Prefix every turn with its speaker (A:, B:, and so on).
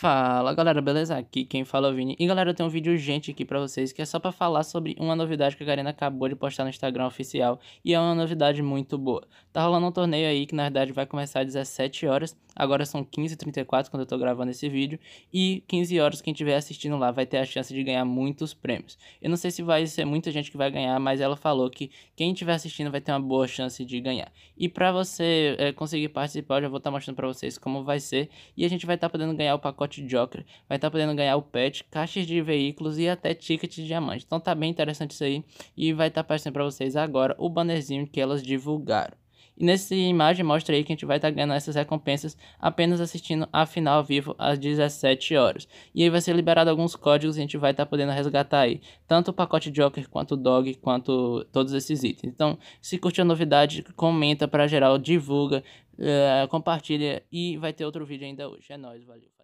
A: Fala galera, beleza? Aqui quem fala é o Vini. E galera, eu tenho um vídeo urgente aqui pra vocês que é só pra falar sobre uma novidade que a Karina acabou de postar no Instagram oficial. E é uma novidade muito boa. Tá rolando um torneio aí que na verdade vai começar às 17 horas. Agora são 15h34 quando eu tô gravando esse vídeo. E 15 horas quem estiver assistindo lá vai ter a chance de ganhar muitos prêmios. Eu não sei se vai ser muita gente que vai ganhar, mas ela falou que quem estiver assistindo vai ter uma boa chance de ganhar. E pra você é, conseguir participar, eu já vou estar tá mostrando pra vocês como vai ser. E a gente vai estar tá podendo ganhar o pacote pacote Joker vai estar tá podendo ganhar o pet, caixas de veículos e até ticket de diamante. Então tá bem interessante isso aí e vai estar tá aparecendo para vocês agora o bannerzinho que elas divulgaram. E nessa imagem mostra aí que a gente vai estar tá ganhando essas recompensas apenas assistindo a final ao vivo às 17 horas. E aí vai ser liberado alguns códigos e a gente vai estar tá podendo resgatar aí tanto o pacote Joker quanto o Dog, quanto todos esses itens. Então, se curtiu a novidade, comenta para geral, divulga, uh, compartilha e vai ter outro vídeo ainda hoje. É nóis, valeu. valeu.